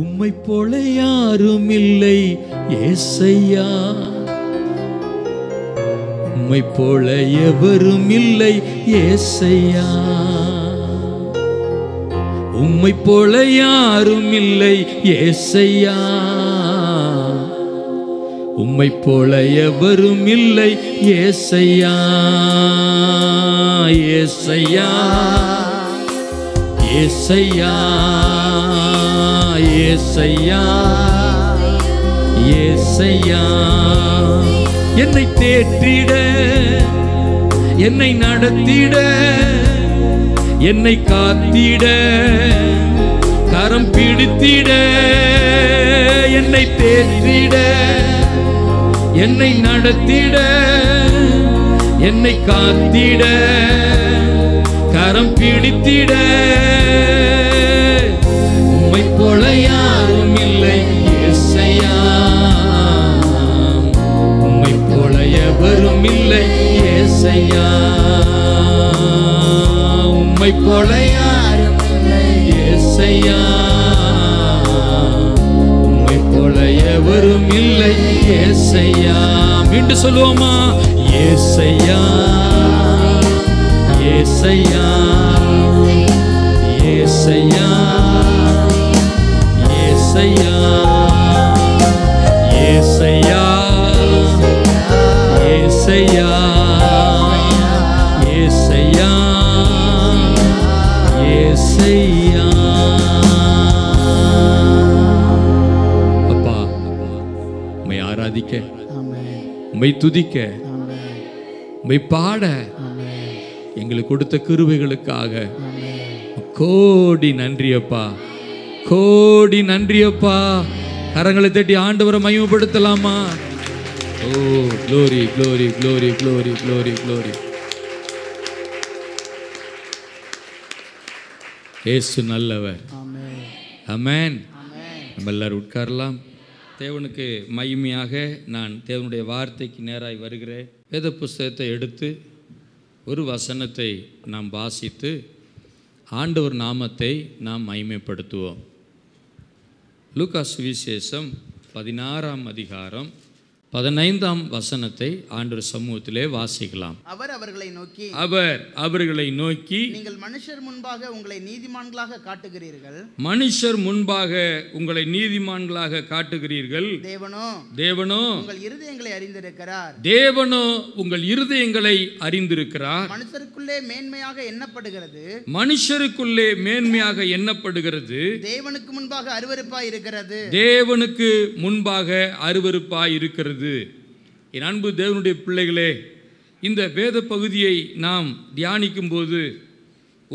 உம்மை போல யாரும் இல்லை ஏசையா உம்மை போல எவரும் இல்லை ஏசையா உம்மை போல யாரும் இல்லை ஏசையா உம்மை போல எவரும் இல்லை ஏசையா ஏசையா ஏசையா என்னை தேற்றிட என்னை நடத்திட என்னை காத்திட கரம் பிடித்திட என்னை தேற்றிட என்னை நடத்திட என்னை காத்திட கரம் பிடித்திட உம்மை போல யாரும் இல்லை ஏசையா உம்மை போல எவரும் இல்லை ஏசையா உம்மை போல யாரும் இல்லை ஏசையா உம்மை போல எவரும் இல்லை ஏசையா மீண்டும் சொல்லுவோமா ஏசையா ஏசையா ஏசையா ஏசையா ஏசையா ஏசையா ஏசையா அப்பா ஆராதிக்க துதிக்க மை பாட எங்களுக்கு கொடுத்த கிருவைகளுக்காக கோடி நன்றியப்பா அப்பா கோடி நன்றியப்பா கரங்களை தட்டி ஆண்டவரை மயமப்படுத்தலாமா oh glory glory glory glory glory glory Yesu நல்லவர் அமேன் நம்ம எல்லாரும் உட்காரலாம் தேவனுக்கு மகிமையாக நான் தேவனுடைய வார்த்தைக்கு நேராய் வருகிறேன் வேத புஸ்தகத்தை எடுத்து ஒரு வசனத்தை நாம் வாசித்து ஆண்டவர் நாமத்தை நாம் மகிமைப்படுத்துவோம் லூகா சுவிசேஷம் பதினாறாம் அதிகாரம் பதினைந்தாம் வசனத்தை ஆண்டு சமூகத்திலே வாசிக்கலாம் அவர் அவர்களை நோக்கி அவர் அவர்களை நோக்கி நீங்கள் மனுஷர் முன்பாக உங்களை நீதிமான்களாக காட்டுகிறீர்கள் மனுஷர் முன்பாக உங்களை நீதிமான்களாக காட்டுகிறீர்கள் தேவனோ தேவனோ உங்கள் இருதயங்களை அறிந்திருக்கிறார் தேவனோ உங்கள் இருதயங்களை அறிந்திருக்கிறார் மனுஷருக்குள்ளே மேன்மையாக எண்ணப்படுகிறது மனுஷருக்குள்ளே மேன்மையாக எண்ணப்படுகிறது தேவனுக்கு முன்பாக அருவருப்பாய் இருக்கிறது தேவனுக்கு முன்பாக அருவருப்பாய் இருக்கிறது இருக்கிறது என் அன்பு தேவனுடைய பிள்ளைகளே இந்த வேத பகுதியை நாம் தியானிக்கும்போது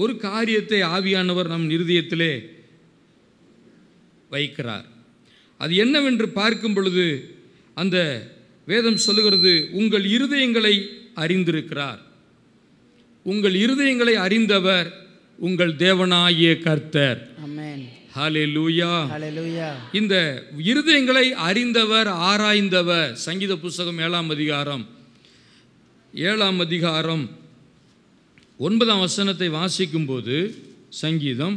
ஒரு காரியத்தை ஆவியானவர் நம் இருதயத்திலே வைக்கிறார் அது என்னவென்று பார்க்கும் பொழுது அந்த வேதம் சொல்லுகிறது உங்கள் இருதயங்களை அறிந்திருக்கிறார் உங்கள் இருதயங்களை அறிந்தவர் உங்கள் தேவனாகிய கர்த்தர் இந்த இருதயங்களை அறிந்தவர் ஆராய்ந்தவர் சங்கீத புஸ்தகம் ஏழாம் அதிகாரம் ஏழாம் அதிகாரம் ஒன்பதாம் வசனத்தை வாசிக்கும்போது சங்கீதம்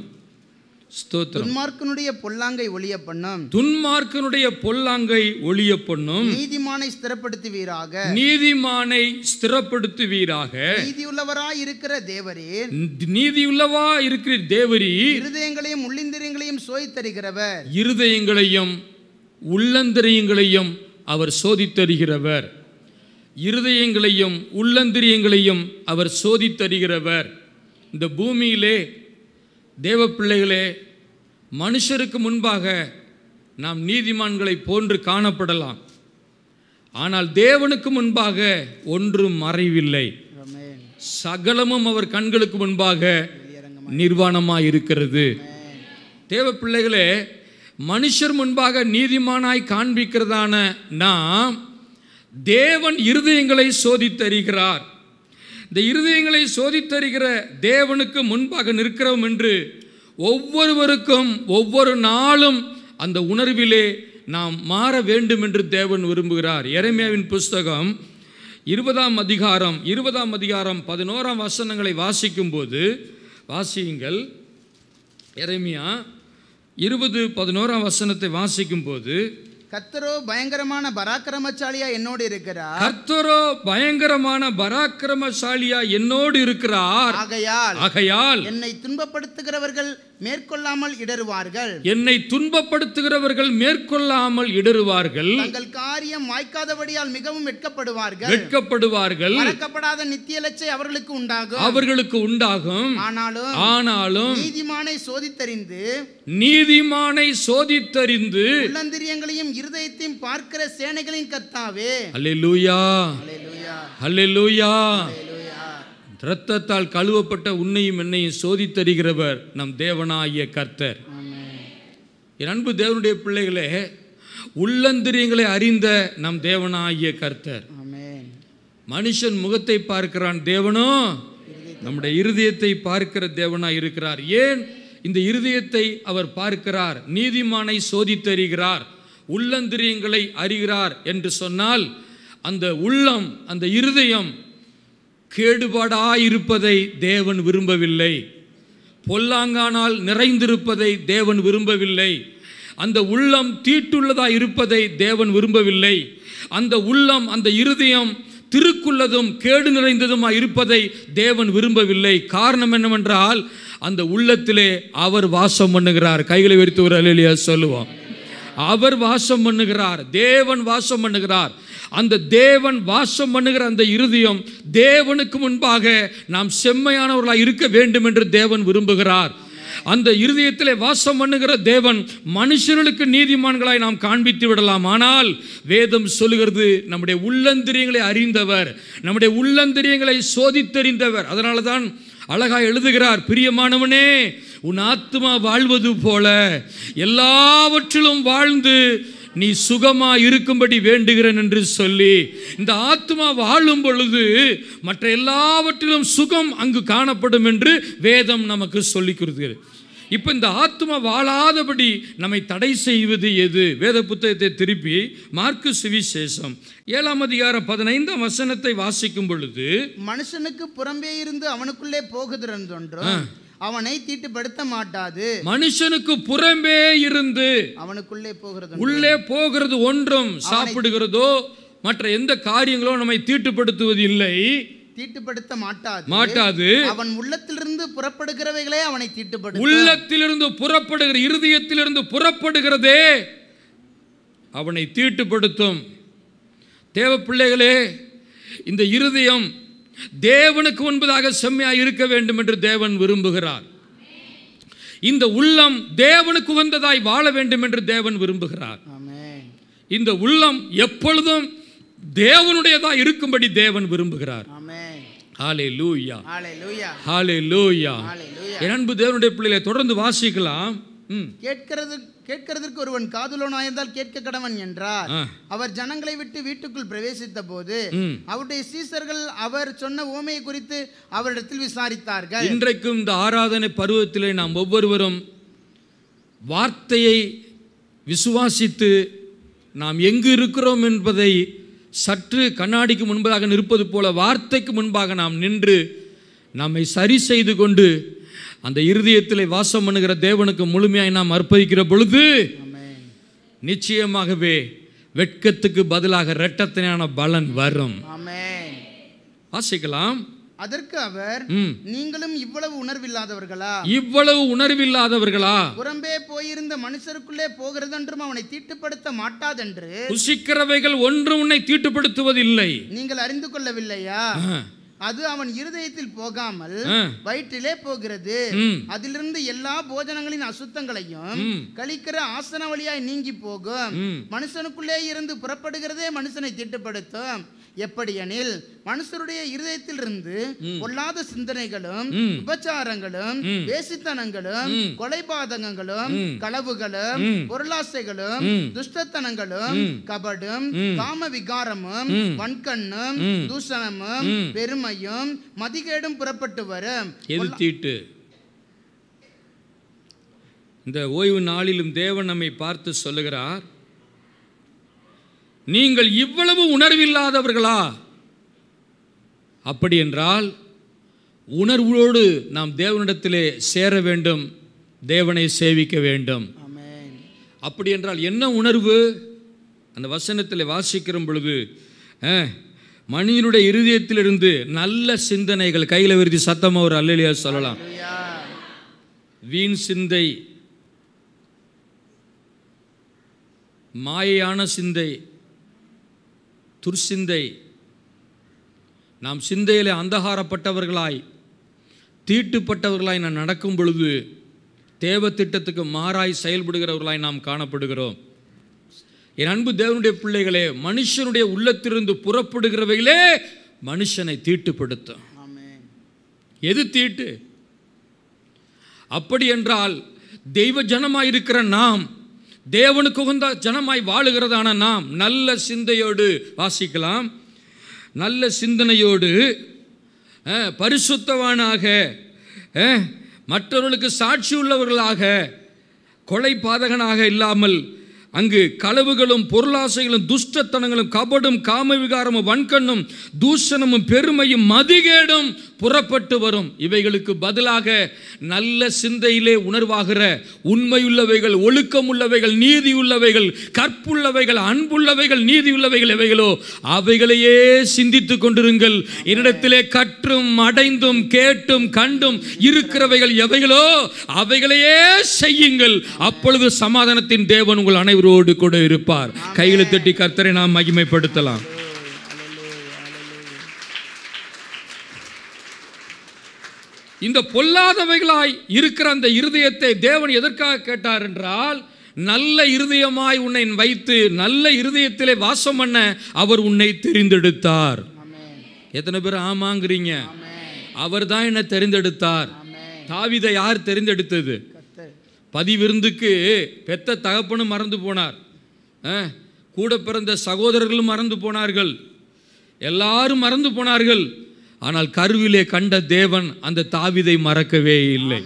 துன்மார்க்கனுடைய பொல்லாங்கை ஒளிய பண்ணும் துன்மார்க்கனுடைய பொல்லாங்கை ஒளிய பண்ணும் நீதிமானை ஸ்திரப்படுத்துவீராக நீதிமானை ஸ்திரப்படுத்துவீராக நீதியுள்ளவரா இருக்கிற தேவரே நீதியுள்ளவா இருக்கிற தேவரி இருதயங்களையும் உள்ளிந்திரியங்களையும் சோதித்தருகிறவர் இருதயங்களையும் உள்ளந்திரியங்களையும் அவர் சோதித்தருகிறவர் இருதயங்களையும் உள்ளந்திரியங்களையும் அவர் சோதித்தருகிறவர் இந்த பூமியிலே தேவ பிள்ளைகளே மனுஷருக்கு முன்பாக நாம் நீதிமான்களை போன்று காணப்படலாம் ஆனால் தேவனுக்கு முன்பாக ஒன்றும் மறைவில்லை சகலமும் அவர் கண்களுக்கு முன்பாக நிர்வாணமாக இருக்கிறது தேவ பிள்ளைகளே மனுஷர் முன்பாக நீதிமானாய் காண்பிக்கிறதான நாம் தேவன் இருதயங்களை சோதித்தருகிறார் இந்த இருதயங்களை சோதித்தருகிற தேவனுக்கு முன்பாக நிற்கிறோம் என்று ஒவ்வொருவருக்கும் ஒவ்வொரு நாளும் அந்த உணர்விலே நாம் மாற வேண்டும் என்று தேவன் விரும்புகிறார் எரமியாவின் புஸ்தகம் இருபதாம் அதிகாரம் இருபதாம் அதிகாரம் பதினோராம் வசனங்களை வாசிக்கும்போது வாசியுங்கள் எரமியா இருபது பதினோராம் வசனத்தை வாசிக்கும்போது கர்த்தரோ பயங்கரமான பராக்கிரமசாலியா என்னோடு இருக்கிறார் கர்த்தரோ பயங்கரமான பராக்கிரமசாலியா என்னோடு இருக்கிறார் ஆகையால் ஆகையால் என்னை துன்பப்படுத்துகிறவர்கள் மேற்கொள்ளாமல் இடருவார்கள் என்னை துன்பப்படுத்துகிறவர்கள் மேற்கொள்ளாமல் இடருவார்கள் தங்கள் காரியம் வாய்க்காதபடியால் மிகவும் வெட்கப்படுவார்கள் வெட்கப்படுவார்கள் மறக்கப்படாத நித்திய லட்சை அவர்களுக்கு உண்டாகும் அவர்களுக்கு உண்டாகும் ஆனாலும் ஆனாலும் நீதிமானை சோதித்தறிந்து நீதிமானை சோதித்தறிந்து உள்ளந்திரியங்களையும் இருதயத்தையும் பார்க்கிற சேனைகளின் கத்தாவே அல்லேலூயா அல்லேலூயா அல்லேலூயா இரத்தத்தால் கழுவப்பட்ட உன்னையும் என்னையும் சோதித்தருகிறவர் நம் தேவனாகிய கர்த்தர் என் அன்பு தேவனுடைய பிள்ளைகளே உள்ளந்திரியங்களை அறிந்த நம் தேவனாகிய கர்த்தர் மனுஷன் முகத்தை பார்க்கிறான் தேவனோ நம்முடைய இருதயத்தை பார்க்கிற தேவனா இருக்கிறார் ஏன் இந்த இருதயத்தை அவர் பார்க்கிறார் நீதிமானை சோதித்தறிகிறார் உள்ளந்திரியங்களை அறிகிறார் என்று சொன்னால் அந்த உள்ளம் அந்த இருதயம் கேடுபாடாயிருப்பதை தேவன் விரும்பவில்லை பொல்லாங்கானால் நிறைந்திருப்பதை தேவன் விரும்பவில்லை அந்த உள்ளம் தீட்டுள்ளதாக இருப்பதை தேவன் விரும்பவில்லை அந்த உள்ளம் அந்த இருதயம் திருக்குள்ளதும் கேடு நிறைந்ததுமாக இருப்பதை தேவன் விரும்பவில்லை காரணம் என்னவென்றால் அந்த உள்ளத்திலே அவர் வாசம் பண்ணுகிறார் கைகளை விரித்து ஒரு அலிலியா சொல்லுவான் அவர் வாசம் பண்ணுகிறார் தேவன் வாசம் பண்ணுகிறார் அந்த தேவன் வாசம் பண்ணுகிற அந்த இருதயம் தேவனுக்கு முன்பாக நாம் செம்மையானவர்களாக இருக்க வேண்டும் என்று தேவன் விரும்புகிறார் அந்த இருதயத்திலே வாசம் பண்ணுகிற தேவன் மனுஷர்களுக்கு நீதிமான்களாய் நாம் காண்பித்து விடலாம் ஆனால் வேதம் சொல்லுகிறது நம்முடைய உள்ளந்திரியங்களை அறிந்தவர் நம்முடைய உள்ளந்திரியங்களை சோதித்தறிந்தவர் அதனால தான் அழகாக எழுதுகிறார் பிரியமானவனே உன் ஆத்மா வாழ்வது போல எல்லாவற்றிலும் வாழ்ந்து நீ சுகமா இருக்கும்படி வேண்டுகிறேன் என்று சொல்லி இந்த ஆத்மா வாழும் பொழுது மற்ற எல்லாவற்றிலும் சுகம் அங்கு காணப்படும் என்று வேதம் நமக்கு சொல்லி கொடுக்கிறது இப்போ இந்த ஆத்மா வாழாதபடி நம்மை தடை செய்வது எது வேத புத்தகத்தை திருப்பி மார்க்கு சுவிசேஷம் ஏழாம் அதிகாரம் பதினைந்தாம் வசனத்தை வாசிக்கும் பொழுது மனுஷனுக்கு புறம்பே இருந்து அவனுக்குள்ளே போகுதுன்றோம் அவனை தீட்டுப்படுத்த மாட்டாது மனுஷனுக்கு புறம்பே இருந்து அவனுக்குள்ளே போகிறது உள்ளே போகிறது ஒன்றும் சாப்பிடுகிறதோ மற்ற எந்த காரியங்களோ நம்மை தீட்டுப்படுத்துவது இல்லை தீட்டுப்படுத்த மாட்டாது மாட்டாது அவன் உள்ளத்திலிருந்து புறப்படுகிறவைகளே அவனை தீட்டுப்படு உள்ளத்திலிருந்து புறப்படுகிற இருதயத்திலிருந்து புறப்படுகிறதே அவனை தீட்டுப்படுத்தும் தேவ பிள்ளைகளே இந்த இருதயம் தேவனுக்கு முன்பதாக செம்மையாக இருக்க வேண்டும் என்று தேவன் விரும்புகிறார் இந்த உள்ளம் தேவனுக்கு உகந்ததாய் வாழ வேண்டும் என்று தேவன் விரும்புகிறார் இந்த உள்ளம் எப்பொழுதும் தேவனுடையதாக இருக்கும்படி தேவன் விரும்புகிறார் தொடர்ந்து வாசிக்கலாம் கேட்கிறது கேட்கறதற்கு ஒருவன் காதலோனாயிருந்தால் கேட்க கடவன் என்றார் அவர் ஜனங்களை விட்டு வீட்டுக்குள் பிரவேசித்த போது அவருடைய சீசர்கள் அவர் சொன்ன ஓமையை குறித்து அவரிடத்தில் விசாரித்தார்கள் இன்றைக்கும் இந்த ஆராதனை பருவத்திலே நாம் ஒவ்வொருவரும் வார்த்தையை விசுவாசித்து நாம் எங்கு இருக்கிறோம் என்பதை சற்று கண்ணாடிக்கு முன்பதாக நிற்பது போல வார்த்தைக்கு முன்பாக நாம் நின்று நம்மை சரி செய்து கொண்டு அந்த இருதயத்தில் வாசம் பண்ணுகிற தேவனுக்கு முழுமையாய் நாம் அர்ப்பணிக்கிற பொழுது நிச்சயமாகவே வெட்கத்துக்கு பதிலாக இரட்டத்தினான பலன் வரும் வாசிக்கலாம் அதற்கு அவர் நீங்களும் இவ்வளவு உணர்வில்லாதவர்களா இவ்வளவு உணர்வில்லாதவர்களா புறம்பே போயிருந்த மனுஷருக்குள்ளே போகிறது என்றும் அவனை தீட்டுப்படுத்த மாட்டாதென்று புசிக்கிறவைகள் ஒன்று உன்னை தீட்டுப்படுத்துவதில்லை நீங்கள் அறிந்து கொள்ளவில்லையா அது அவன் இருதயத்தில் போகாமல் வயிற்றிலே போகிறது அதிலிருந்து எல்லா போஜனங்களின் அசுத்தங்களையும் கழிக்கிற ஆசன வழியாய் நீங்கி போகும் மனுஷனுக்குள்ளே இருந்து புறப்படுகிறதே மனுஷனை திட்டப்படுத்தும் எப்படியெனில் மனுஷருடைய இருதயத்திலிருந்து பொல்லாத சிந்தனைகளும் உபச்சாரங்களும் வேசித்தனங்களும் கொலைபாதகங்களும் களவுகளும் பொருளாசைகளும் துஷ்டத்தனங்களும் கபடும் காம விகாரமும் வன்கண்ணும் தூஷணமும் பெருமையும் மதிகேடும் புறப்பட்டு வரும் இந்த ஓய்வு நாளிலும் தேவன் நம்மை பார்த்து சொல்லுகிறார் நீங்கள் இவ்வளவு உணர்வில்லாதவர்களா அப்படி என்றால் உணர்வோடு நாம் தேவனிடத்திலே சேர வேண்டும் தேவனை சேவிக்க வேண்டும் அப்படி என்றால் என்ன உணர்வு அந்த வசனத்தில் வாசிக்கிற பொழுது மனிதனுடைய இருதயத்திலிருந்து நல்ல சிந்தனைகள் கையில் விருதி சத்தமாக ஒரு அல்லா சொல்லலாம் வீண் சிந்தை மாயையான சிந்தை துர்சிந்தை நாம் சிந்தையில் அந்தகாரப்பட்டவர்களாய் தீட்டுப்பட்டவர்களாய் நான் நடக்கும் பொழுது தேவ திட்டத்துக்கு மாறாய் செயல்படுகிறவர்களாய் நாம் காணப்படுகிறோம் என் அன்பு தேவனுடைய பிள்ளைகளே மனுஷனுடைய உள்ளத்திலிருந்து புறப்படுகிறவைகளே மனுஷனை தீட்டுப்படுத்தும் எது தீட்டு அப்படி என்றால் தெய்வ ஜனமாக இருக்கிற நாம் தேவனுக்கு உகந்த ஜனமாய் வாழுகிறதான நாம் நல்ல சிந்தையோடு வாசிக்கலாம் நல்ல சிந்தனையோடு பரிசுத்தவானாக மற்றவர்களுக்கு சாட்சி உள்ளவர்களாக கொலை பாதகனாக இல்லாமல் அங்கு களவுகளும் பொருளாசைகளும் துஷ்டத்தனங்களும் கபடும் காம விகாரமும் வன்கண்ணும் தூஷணமும் பெருமையும் மதிகேடும் புறப்பட்டு வரும் இவைகளுக்கு பதிலாக நல்ல சிந்தையிலே உணர்வாகிற உண்மையுள்ளவைகள் ஒழுக்கம் உள்ளவைகள் நீதி உள்ளவைகள் கற்புள்ளவைகள் அன்புள்ளவைகள் நீதி உள்ளவைகள் எவைகளோ அவைகளையே சிந்தித்து கொண்டிருங்கள் என்னிடத்திலே கற்றும் அடைந்தும் கேட்டும் கண்டும் இருக்கிறவைகள் எவைகளோ அவைகளையே செய்யுங்கள் அப்பொழுது சமாதானத்தின் தேவன் உங்கள் அனைவரும் உயிரோடு கூட இருப்பார் கையில தட்டி கர்த்தரை நாம் மகிமைப்படுத்தலாம் இந்த பொல்லாதவைகளாய் இருக்கிற அந்த இருதயத்தை தேவன் எதற்காக கேட்டார் என்றால் நல்ல இருதயமாய் உன்னை வைத்து நல்ல இருதயத்திலே வாசம் பண்ண அவர் உன்னை தெரிந்தெடுத்தார் எத்தனை பேர் ஆமாங்கிறீங்க அவர் தான் என்னை தெரிந்தெடுத்தார் தாவிதை யார் தெரிந்தெடுத்தது பதிவிருந்துக்கு பெத்த தகப்பனும் மறந்து போனார் கூட பிறந்த சகோதரர்களும் மறந்து போனார்கள் எல்லாரும் மறந்து போனார்கள் ஆனால் கருவிலே கண்ட தேவன் அந்த தாவிதை மறக்கவே இல்லை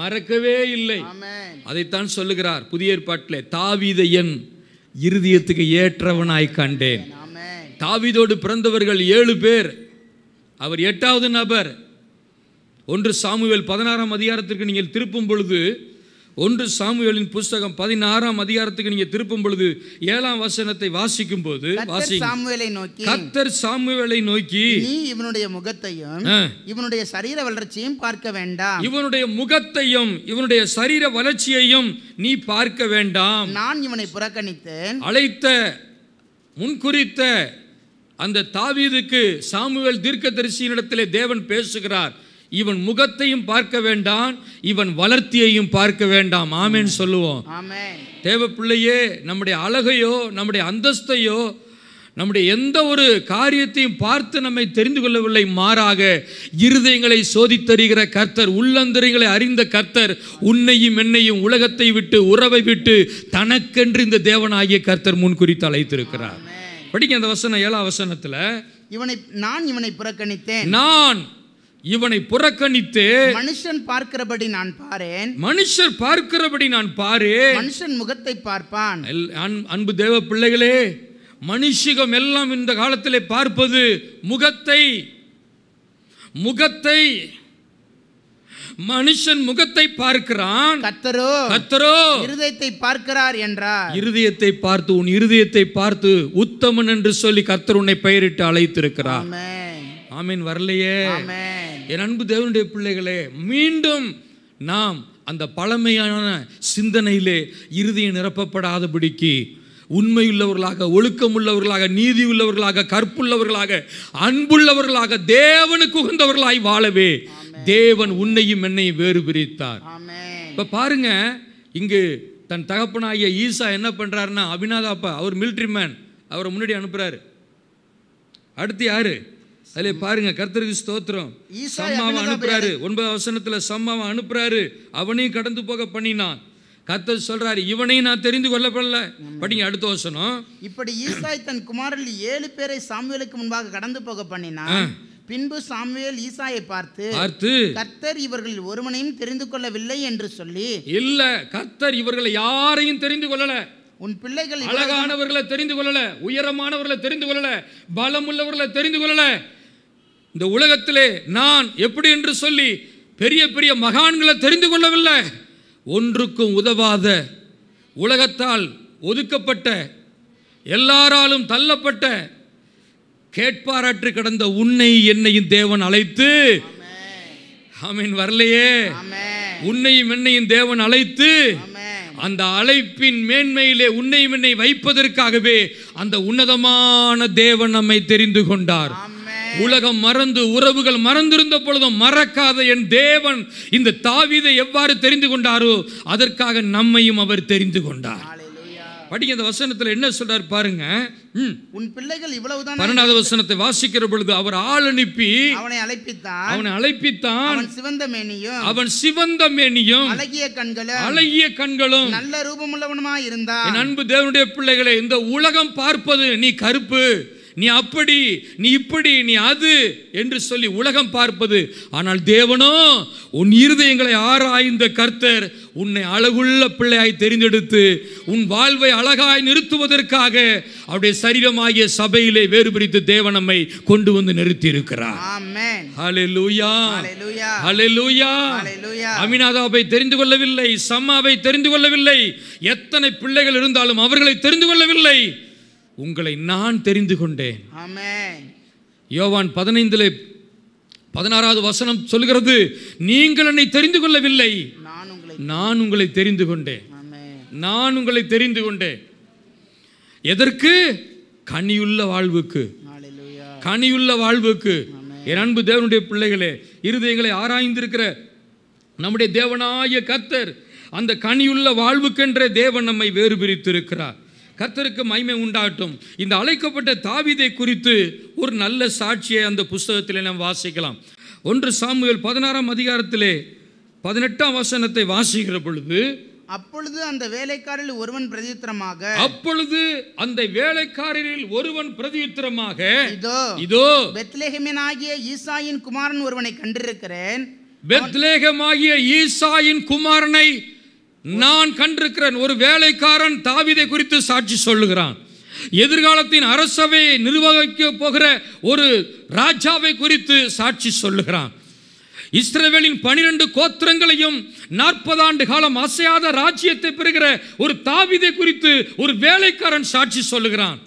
மறக்கவே இல்லை அதைத்தான் சொல்லுகிறார் புதிய ஏற்பாட்டில் தாவிதை என் இருதயத்துக்கு ஏற்றவனாய் கண்டேன் தாவிதோடு பிறந்தவர்கள் ஏழு பேர் அவர் எட்டாவது நபர் ஒன்று சாமுவேல் பதினாறாம் அதிகாரத்திற்கு நீங்கள் திருப்பும் பொழுது ஒன்று சாமுவேலின் புஸ்தகம் பதினாறாம் அதிகாரத்துக்கு நீங்க திருப்பும் பொழுது ஏழாம் வசனத்தை வாசிக்கும் போது நோக்கி கத்தர் சாமுவேலை நோக்கி நீ இவனுடைய முகத்தையும் இவனுடைய சரீர வளர்ச்சியையும் பார்க்க வேண்டாம் இவனுடைய முகத்தையும் இவனுடைய சரீர வளர்ச்சியையும் நீ பார்க்க வேண்டாம் நான் இவனை புறக்கணித்தேன் அழைத்த முன்குறித்த அந்த தாவீதுக்கு சாமுவேல் தீர்க்கதரிசியினிடத்திலே தேவன் பேசுகிறார் இவன் முகத்தையும் பார்க்க வேண்டாம் இவன் வளர்த்தியையும் பார்க்க வேண்டாம் ஆமேன்னு சொல்லுவோம் தேவ பிள்ளையே நம்முடைய அழகையோ நம்முடைய அந்தஸ்தையோ நம்முடைய எந்த ஒரு காரியத்தையும் பார்த்து நம்மை தெரிந்து கொள்ளவில்லை மாறாக இருதயங்களை சோதித்தருகிற கர்த்தர் உள்ளந்தரைகளை அறிந்த கர்த்தர் உன்னையும் என்னையும் உலகத்தை விட்டு உறவை விட்டு தனக்கென்று இந்த தேவனாகிய கர்த்தர் முன் குறித்து அழைத்திருக்கிறார் படிக்க அந்த வசனம் ஏழா வசனத்தில் இவனை நான் இவனை புறக்கணித்தேன் நான் இவனை புறக்கணித்து மனுஷன் பார்க்கிறபடி நான் பாரேன் மனுஷர் பார்க்கிறபடி நான் பாரு மனுஷன் முகத்தை பார்ப்பான் அன்பு தேவ பிள்ளைகளே மனுஷிகம் எல்லாம் இந்த காலத்திலே பார்ப்பது முகத்தை முகத்தை மனுஷன் முகத்தை பார்க்கிறான் கத்தரோ கத்தரோ இருதயத்தை பார்க்கிறார் என்றார் இருதயத்தை பார்த்து உன் இருதயத்தை பார்த்து உத்தமன் என்று சொல்லி கத்தர் உன்னை பெயரிட்டு அழைத்திருக்கிறான் ஆமீன் வரலையே என் அன்பு தேவனுடைய பிள்ளைகளே மீண்டும் நாம் அந்த பழமையான சிந்தனையிலே இறுதியை நிரப்பப்படாதபடிக்கு உண்மையுள்ளவர்களாக ஒழுக்கமுள்ளவர்களாக நீதி உள்ளவர்களாக கற்புள்ளவர்களாக அன்புள்ளவர்களாக தேவனுக்கு உகந்தவர்களாய் வாழவே தேவன் உன்னையும் என்னையும் வேறு பிரித்தார் இப்போ பாருங்க இங்கு தன் தகப்பனாகிய ஈசா என்ன பண்ணுறாருன்னா அபிநாதாப்பா அவர் மிலிட்ரி மேன் அவரை முன்னாடி அனுப்புகிறாரு அடுத்து யார் அதிலே பாருங்க கர்த்தருக்கு ஸ்தோத்திரம் சம்மாவை அனுப்புறாரு ஒன்பது வசனத்துல சம்மாவை அனுப்புறாரு அவனையும் கடந்து போக பண்ணினான் கர்த்தர் சொல்றாரு இவனையும் நான் தெரிந்து கொள்ளப்படல படிங்க அடுத்த வசனம் இப்படி ஈசாய் தன் குமாரில் ஏழு பேரை சாமுவேலுக்கு முன்பாக கடந்து போக பண்ணினான் பின்பு சாமுவேல் ஈசாயை பார்த்து பார்த்து கர்த்தர் இவர்களில் ஒருவனையும் தெரிந்து கொள்ளவில்லை என்று சொல்லி இல்ல கர்த்தர் இவர்களை யாரையும் தெரிந்து கொள்ளல உன் பிள்ளைகள் அழகானவர்களை தெரிந்து கொள்ளல உயரமானவர்களை தெரிந்து கொள்ளல பலமுள்ளவர்களை தெரிந்து கொள்ளல இந்த உலகத்திலே நான் எப்படி என்று சொல்லி பெரிய பெரிய மகான்களை தெரிந்து கொள்ளவில்லை ஒன்றுக்கும் உதவாத உலகத்தால் ஒதுக்கப்பட்ட எல்லாராலும் தள்ளப்பட்ட கேட்பாராற்று கிடந்த உன்னை என்னையும் தேவன் அழைத்து ஆமீன் வரலையே உன்னையும் என்னையும் தேவன் அழைத்து அந்த அழைப்பின் மேன்மையிலே உன்னையும் என்னை வைப்பதற்காகவே அந்த உன்னதமான தேவன் நம்மை தெரிந்து கொண்டார் உலகம் மறந்து உறவுகள் மறந்திருந்த பொழுதும் மறக்காத என் தேவன் இந்த தாவிதை எவ்வாறு தெரிந்து கொண்டாரோ அதற்காக நம்மையும் அவர் தெரிந்து கொண்டார் படிங்க இந்த வசனத்தில் என்ன சொல்றாரு பாருங்க உன் பிள்ளைகள் இவ்வளவுதான் பன்னெண்டாவது வசனத்தை வாசிக்கிற பொழுது அவர் ஆள் அனுப்பி அவனை அழைப்பித்தான் அவனை அழைப்பித்தான் அவன் சிவந்த மேனியும் அவன் சிவந்த மேனியும் அழகிய கண்களும் அழகிய கண்களும் நல்ல ரூபமுள்ளவனுமா இருந்தான் என் அன்பு தேவனுடைய பிள்ளைகளை இந்த உலகம் பார்ப்பது நீ கருப்பு நீ அப்படி நீ இப்படி நீ அது என்று சொல்லி உலகம் பார்ப்பது ஆனால் தேவனோ உன் இருதயங்களை ஆராய்ந்த கர்த்தர் உன்னை அழகுள்ள பிள்ளையாய் தெரிந்தெடுத்து உன் வாழ்வை அழகாய் நிறுத்துவதற்காக அவருடைய சரீரமாகிய சபையிலே வேறு பிரித்து தேவன் நம்மை கொண்டு வந்து நிறுத்தி இருக்கிறார் அமினாதாவை தெரிந்து கொள்ளவில்லை சம்மாவை தெரிந்து கொள்ளவில்லை எத்தனை பிள்ளைகள் இருந்தாலும் அவர்களை தெரிந்து கொள்ளவில்லை உங்களை நான் தெரிந்து கொண்டேன் யோவான் பதினைந்தில் பதினாறாவது வசனம் சொல்கிறது நீங்கள் என்னை தெரிந்து கொள்ளவில்லை நான் உங்களை தெரிந்து கொண்டேன் நான் உங்களை தெரிந்து கொண்டேன் எதற்கு கனியுள்ள வாழ்வுக்கு கனியுள்ள வாழ்வுக்கு என் அன்பு தேவனுடைய பிள்ளைகளே இருதயங்களை ஆராய்ந்திருக்கிற நம்முடைய தேவனாய கத்தர் அந்த கனியுள்ள வாழ்வுக்கென்ற தேவன் நம்மை வேறு பிரித்திருக்கிறார் கர்த்தருக்கு மைமை உண்டாட்டும் இந்த அழைக்கப்பட்ட தாவிதை குறித்து ஒரு நல்ல சாட்சியை அந்த புஸ்தகத்தில் நாம் வாசிக்கலாம் ஒன்று சாமுவேல் பதினாறாம் அதிகாரத்திலே பதினெட்டாம் வசனத்தை வாசிக்கிற பொழுது அப்பொழுது அந்த வேலைக்காரில் ஒருவன் பிரதித்திரமாக அப்பொழுது அந்த வேலைக்காரரில் ஒருவன் பிரதித்திரமாக இதோ இதோ பெத்லேஹெமியனாகிய ஈசாயின் குமாரன் ஒருவனை கண்டிருக்கிறேன் பெத்லேகமாகிய ஈசாயின் குமாரனை நான் கண்டிருக்கிறேன் ஒரு வேலைக்காரன் தாவிதை குறித்து சாட்சி சொல்லுகிறான் எதிர்காலத்தின் அரசவையை நிர்வகிக்க போகிற ஒரு ராஜாவை குறித்து சாட்சி சொல்லுகிறான் இஸ்ரேவேலின் பனிரெண்டு கோத்திரங்களையும் நாற்பது ஆண்டு காலம் அசையாத ராஜ்யத்தை பெறுகிற ஒரு தாவிதை குறித்து ஒரு வேலைக்காரன் சாட்சி சொல்லுகிறான்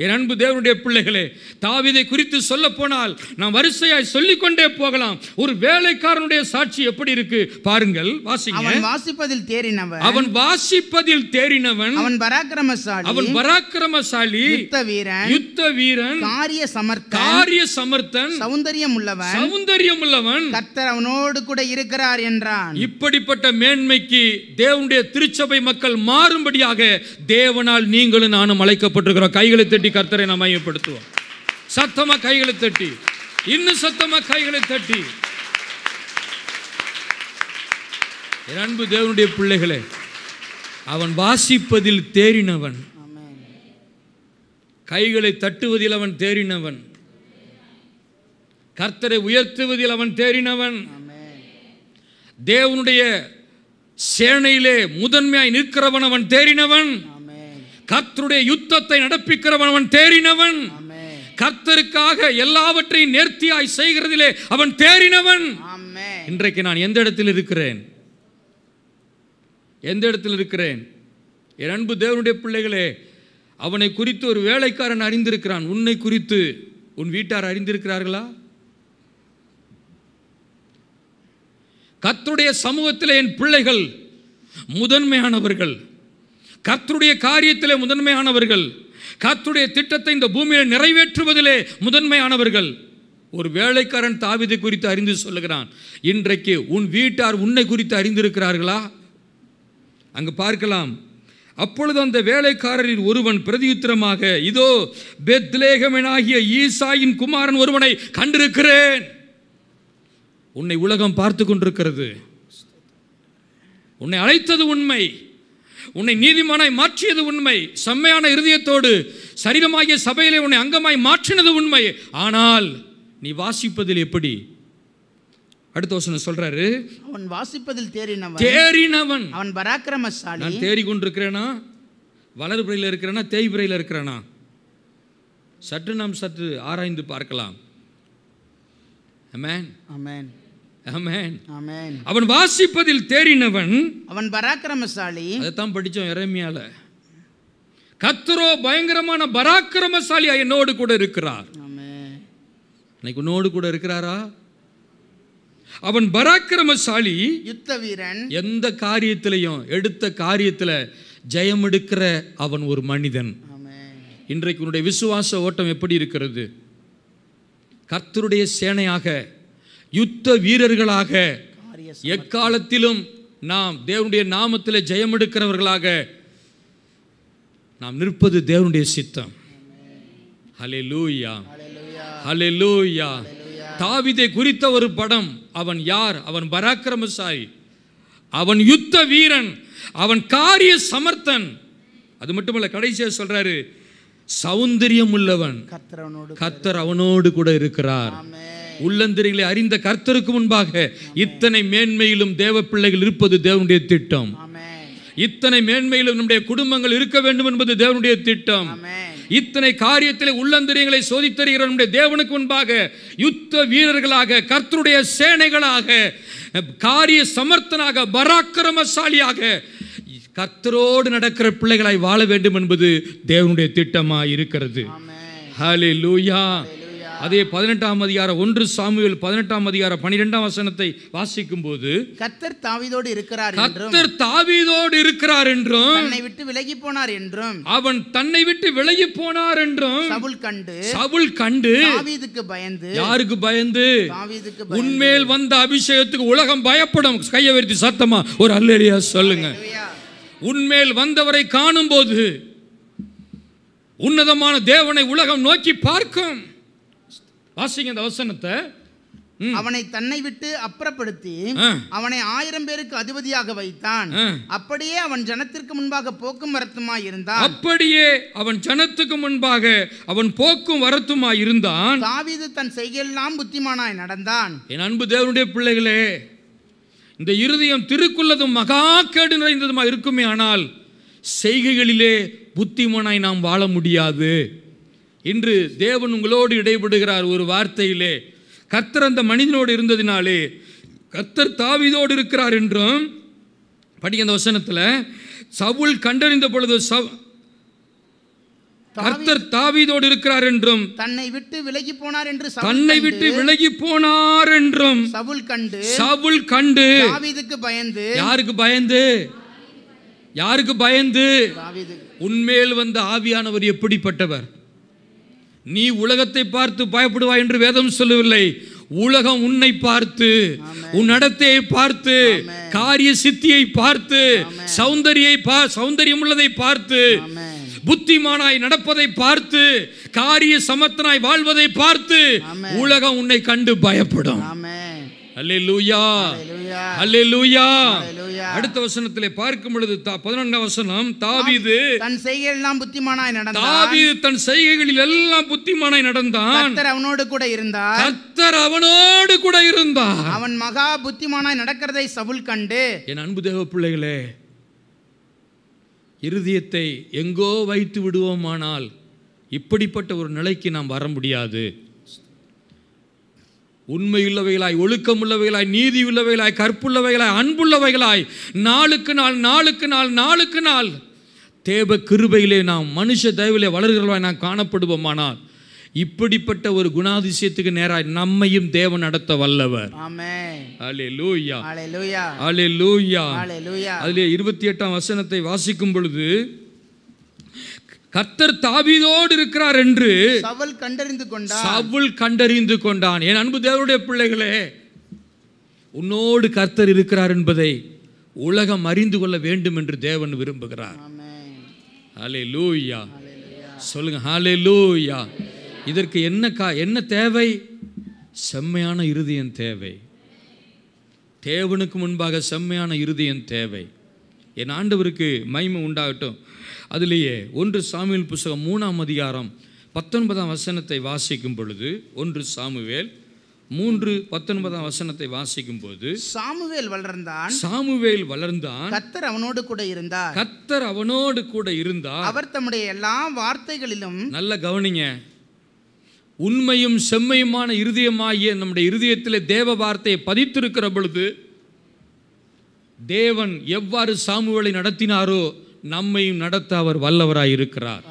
என் அன்பு தேவனுடைய பிள்ளைகளே தாவிதை குறித்து சொல்ல போனால் நான் வரிசையாய் சொல்லிக்கொண்டே போகலாம் ஒரு வேலைக்காரனுடைய சாட்சி எப்படி இருக்கு பாருங்கள் அவன் வாசிப்பதில் தேறினவன் அவன் வாசிப்பதில் தேறினவன் அவன் பராக்கிரமசாலி அவன் பராக்கிரமசாலி யுத்த வீரன் யுத்த வீரன் காரிய சமர்த்தன் காரிய சமர்த்தன் சௌந்தரியம் உள்ளவன் சௌந்தரியம் உள்ளவன் கர்த்தர் அவனோடு கூட இருக்கிறார் என்றான் இப்படிப்பட்ட மேன்மைக்கு தேவனுடைய திருச்சபை மக்கள் மாறும்படியாக தேவனால் நீங்களும் நானும் அழைக்கப்பட்டிருக்கிறோம் கைகளை தட்டி கர்த்தரை நாம் மையப்படுத்துவோம் சத்தமாக கைகளை தட்டி இன்னும் சத்தமாக கைகளை தட்டி அன்பு தேவனுடைய பிள்ளைகளே அவன் வாசிப்பதில் தேறினவன் கைகளை தட்டுவதில் அவன் தேறினவன் கர்த்தரை உயர்த்துவதில் அவன் தேறினவன் தேவனுடைய சேனையிலே முதன்மையாய் நிற்கிறவன் அவன் தேறினவன் கர்த்தருடைய யுத்தத்தை நடப்பிக்கிறவன் அவன் தேறினவன் கர்த்தருக்காக எல்லாவற்றையும் நேர்த்தியாய் செய்கிறதிலே அவன் தேறினவன் இன்றைக்கு நான் எந்த இடத்தில் இருக்கிறேன் எந்த இடத்தில் இருக்கிறேன் என் அன்பு தேவனுடைய பிள்ளைகளே அவனை குறித்து ஒரு வேலைக்காரன் அறிந்திருக்கிறான் உன்னை குறித்து உன் வீட்டார் அறிந்திருக்கிறார்களா கத்துடைய சமூகத்தில் என் பிள்ளைகள் முதன்மையானவர்கள் கர்த்தருடைய காரியத்திலே முதன்மையானவர்கள் கர்த்தருடைய திட்டத்தை இந்த பூமியில் நிறைவேற்றுவதிலே முதன்மையானவர்கள் ஒரு வேலைக்காரன் தாவிதை குறித்து அறிந்து சொல்லுகிறான் இன்றைக்கு உன் வீட்டார் உன்னை குறித்து அறிந்திருக்கிறார்களா அங்கு பார்க்கலாம் அப்பொழுது அந்த வேலைக்காரரில் ஒருவன் பிரதியுத்திரமாக இதோ பெத்லேகமனாகிய ஈசாயின் குமாரன் ஒருவனை கண்டிருக்கிறேன் உன்னை உலகம் பார்த்து கொண்டிருக்கிறது உன்னை அழைத்தது உண்மை உன்னை நீதிமானாய் மாற்றியது உண்மை செம்மையான இருதயத்தோடு சரீரமாகிய சபையிலே உன்னை அங்கமாய் மாற்றினது உண்மை ஆனால் நீ வாசிப்பதில் எப்படி அடுத்த வசனம் சொல்றாரு அவன் வாசிப்பதில் தேறினவன் தேறினவன் அவன் பராக்கிரமசாலி நான் தேறி கொண்டிருக்கிறேனா இருக்கிறனா தேய் தேய்பிறையில் இருக்கிறனா சற்று நாம் சற்று ஆராய்ந்து பார்க்கலாம் அமேன் அமேன் அவன் வாசிப்பதில் தேறினவன் அவன் பராக்கிரமசாலி அதைத்தான் படித்தோம் இறைமையால கத்தரோ பயங்கரமான பராக்கிரமசாலி என்னோடு கூட இருக்கிறார் இன்னைக்கு உன்னோடு கூட இருக்கிறாரா அவன் பராக்கிரமசாலி யுத்த வீரன் எந்த காரியத்திலையும் எடுத்த காரியத்தில் ஜெயம் எடுக்கிற அவன் ஒரு மனிதன் இன்றைக்கு உன்னுடைய விசுவாச ஓட்டம் எப்படி இருக்கிறது கர்த்தருடைய சேனையாக யுத்த வீரர்களாக எக்காலத்திலும் நாம் தேவனுடைய நாமத்தில் ஜெயமெடுக்கிறவர்களாக நாம் நிற்பது தேவனுடைய சித்தம் ஹலே லூயா ஹலே லூயா தாவிதை குறித்த ஒரு படம் அவன் யார் அவன் பராக்கிரமசாரி அவன் யுத்த வீரன் அவன் காரிய சமர்த்தன் அது மட்டுமல்ல கடைசியாக சொல்றாரு சௌந்தரியம் உள்ளவன் கத்தர் அவனோடு கூட இருக்கிறார் உள்ளந்திரிகளை அறிந்த கர்த்தருக்கு முன்பாக இத்தனை மேன்மையிலும் தேவ பிள்ளைகள் இருப்பது தேவனுடைய திட்டம் இத்தனை மேன்மையிலும் நம்முடைய குடும்பங்கள் இருக்க வேண்டும் என்பது தேவனுடைய திட்டம் இத்தனை காரியத்தில் உள்ளந்திரியங்களை சோதித்தருகிற நம்முடைய தேவனுக்கு முன்பாக யுத்த வீரர்களாக கர்த்தருடைய சேனைகளாக காரிய சமர்த்தனாக பராக்கிரமசாலியாக கர்த்தரோடு நடக்கிற பிள்ளைகளாய் வாழ வேண்டும் என்பது தேவனுடைய திட்டமாக இருக்கிறது ஹலே லூயா அதே பதினெட்டாம் அதிகார ஒன்று சாமுவேல் பதினெட்டாம் அதிகார பனிரெண்டாம் வசனத்தை வாசிக்கும் போது கத்தர் தாவிதோடு இருக்கிறார் கத்தர் தாவிதோடு இருக்கிறார் என்றும் தன்னை விட்டு விலகி போனார் என்றும் அவன் தன்னை விட்டு விலகி போனார் என்றும் சவுல் கண்டு சவுல் கண்டு தாவீதுக்கு பயந்து யாருக்கு பயந்து உன்மேல் உண்மையில் வந்த அபிஷேகத்துக்கு உலகம் பயப்படும் கையை சத்தமா ஒரு அல்லேலியா சொல்லுங்க உண்மையில் வந்தவரை காணும்போது உன்னதமான தேவனை உலகம் நோக்கி பார்க்கும் வாசிங்க இந்த வசனத்தை அவனை தன்னை விட்டு அப்புறப்படுத்தி அவனை ஆயிரம் பேருக்கு அதிபதியாக வைத்தான் அப்படியே அவன் ஜனத்திற்கு முன்பாக போக்கும் வரத்துமாய் இருந்தான் அப்படியே அவன் ஜனத்துக்கு முன்பாக அவன் போக்கும் வரத்துமாய் இருந்தான் தாவீது தன் செய்கையெல்லாம் புத்திமானாய் நடந்தான் என் அன்பு தேவனுடைய பிள்ளைகளே இந்த இருதயம் திருக்குள்ளதும் மகா கேடு நிறைந்ததுமா இருக்குமே ஆனால் செய்கைகளிலே புத்திமானாய் நாம் வாழ முடியாது இன்று தேவன் உங்களோடு இடைபடுகிறார் ஒரு வார்த்தையிலே கர்த்தர் அந்த மனிதனோடு இருந்ததினாலே கர்த்தர் தாவிதோடு இருக்கிறார் என்றும் படிக்க அந்த வசனத்தில் சவுல் கண்டறிந்த பொழுது சவ் கர்த்தர் தாவீதோடு இருக்கிறார் என்றும் தன்னை விட்டு விலகி போனார் என்று தன்னை விட்டு விலகி போனார் என்றும் சவுல் கண்டு சவுல் கண்டு தாவீதுக்கு பயந்து யாருக்கு பயந்து யாருக்கு பயந்து உண்மையில் வந்த ஆவியானவர் எப்படிப்பட்டவர் நீ உலகத்தை பார்த்து பயப்படுவாய் என்று வேதம் சொல்லவில்லை உலகம் உன்னை பார்த்து உன் நடத்தையை பார்த்து காரிய சித்தியை பார்த்து சௌந்தரியை சௌந்தரியம் உள்ளதை பார்த்து புத்திமானாய் நடப்பதை பார்த்து காரிய சமத்தனாய் வாழ்வதை பார்த்து உலகம் உன்னை கண்டு பயப்படும் அடுத்த வசனத்திலே பார்க்கும் பொழுது பதினொன்றாம் வசனம் தாவீது தன் செய்கைகள் எல்லாம் புத்திமானாய் நடந்தான் தாவிது தன் செய்கைகளில் எல்லாம் புத்திமானாய் நடந்தான் கர்த்தர் அவனோடு கூட இருந்தார் கர்த்தர் அவனோடு கூட இருந்தார் அவன் மகா புத்திமானாய் நடக்கிறதை சவுல் கண்டு என் அன்பு தேவ பிள்ளைகளே இருதயத்தை எங்கோ வைத்து விடுவோமானால் இப்படிப்பட்ட ஒரு நிலைக்கு நாம் வர முடியாது உண்மையுள்ளவைகளாய் ஒழுக்கமுள்ளவைகளாய் நீதி உள்ளவைகளாய் கற்புள்ளவைகளாய் அன்புள்ளவைகளாய் நாளுக்கு நாள் நாளுக்கு நாள் நாளுக்கு நாள் தேவ கிருபையிலே நாம் மனுஷ தயவிலே வளர்கிறவாய் நாம் காணப்படுவோமானால் இப்படிப்பட்ட ஒரு குணாதிசயத்துக்கு நேராய் நம்மையும் தேவன் நடத்த வல்லவர் அதிலே இருபத்தி எட்டாம் வசனத்தை வாசிக்கும் பொழுது கர்த்தர் தாவீதோடு இருக்கிறார் என்று சவுல் கண்டறிந்து கொண்டான் சவுல் கண்டறிந்து கொண்டான் என் அன்பு தேவனுடைய பிள்ளைகளே உன்னோடு கர்த்தர் இருக்கிறார் என்பதை உலகம் அறிந்து கொள்ள வேண்டும் என்று தேவன் விரும்புகிறார் ஹலே லூயா சொல்லுங்க ஹலே லூயா இதற்கு என்ன கா என்ன தேவை செம்மையான இருதயம் தேவை தேவனுக்கு முன்பாக செம்மையான இருதயம் தேவை என் ஆண்டவருக்கு மைமை உண்டாகட்டும் அதிலேயே ஒன்று சாமுவேல் புஸ்தகம் மூணாம் அதிகாரம் பத்தொன்பதாம் வசனத்தை வாசிக்கும் பொழுது ஒன்று சாமுவேல் மூன்று பத்தொன்பதாம் வசனத்தை வாசிக்கும் போது சாமுவேல் வளர்ந்தான் சாமுவேல் வளர்ந்தான் கத்தர் அவனோடு கூட இருந்தார் கத்தர் அவனோடு கூட இருந்தார் அவர் தம்முடைய எல்லா வார்த்தைகளிலும் நல்ல கவனிங்க உண்மையும் செம்மையுமான இருதயமாகிய நம்முடைய இருதயத்தில் தேவ வார்த்தையை பதித்திருக்கிற பொழுது தேவன் எவ்வாறு சாமுவேலை நடத்தினாரோ நம்மையும் நடத்த அவர் வல்லவராய் இருக்கிறார்